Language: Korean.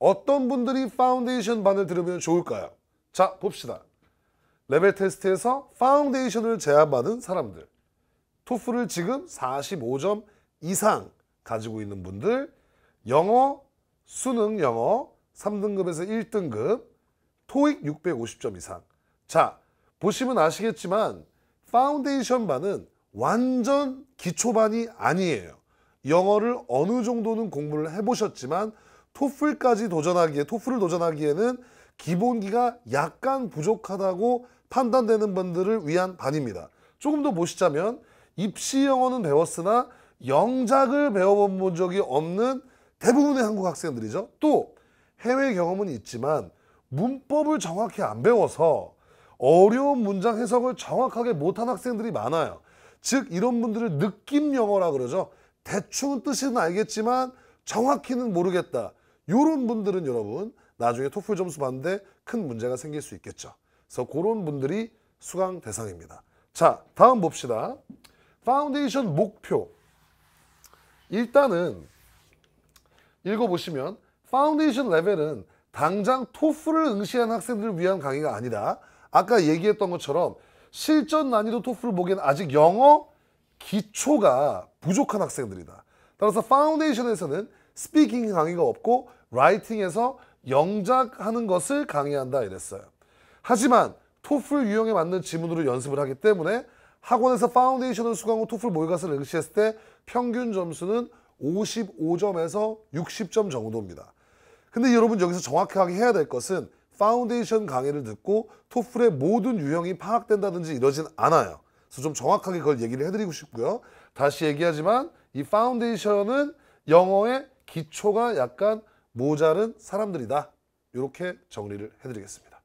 어떤 분들이 파운데이션 반을 들으면 좋을까요? 자, 봅시다. 레벨 테스트에서 파운데이션을 제한받은 사람들. 토플을 지금 45점 이상 가지고 있는 분들. 영어, 수능 영어 3등급에서 1등급. 토익 650점 이상. 자, 보시면 아시겠지만 파운데이션 반은 완전 기초반이 아니에요. 영어를 어느 정도는 공부를 해보셨지만 토플까지 도전하기에 토플을 도전하기에는 기본기가 약간 부족하다고 판단되는 분들을 위한 반입니다. 조금 더 보시자면 입시 영어는 배웠으나 영작을 배워본 적이 없는 대부분의 한국 학생들이죠. 또 해외 경험은 있지만 문법을 정확히 안 배워서 어려운 문장 해석을 정확하게 못한 학생들이 많아요. 즉 이런 분들을 느낌 영어라 그러죠. 대충 은 뜻은 알겠지만 정확히는 모르겠다. 이런 분들은 여러분 나중에 토플 점수 받는데 큰 문제가 생길 수 있겠죠. 그래서 그런 분들이 수강 대상입니다. 자, 다음 봅시다. 파운데이션 목표. 일단은 읽어보시면 파운데이션 레벨은 당장 토플을 응시한 학생들을 위한 강의가 아니다. 아까 얘기했던 것처럼 실전 난이도 토플 을 보기엔 아직 영어 기초가 부족한 학생들이다. 따라서 파운데이션에서는 스피킹 강의가 없고 라이팅에서 영작하는 것을 강의한다 이랬어요. 하지만 토플 유형에 맞는 지문으로 연습을 하기 때문에 학원에서 파운데이션을 수강후 토플 모의고사를 응시했을 때 평균 점수는 55점에서 60점 정도입니다. 근데 여러분 여기서 정확하게 해야 될 것은 파운데이션 강의를 듣고 토플의 모든 유형이 파악된다든지 이러진 않아요. 그래서 좀 정확하게 그걸 얘기를 해드리고 싶고요. 다시 얘기하지만 이 파운데이션은 영어의 기초가 약간 모자른 사람들이다. 이렇게 정리를 해드리겠습니다.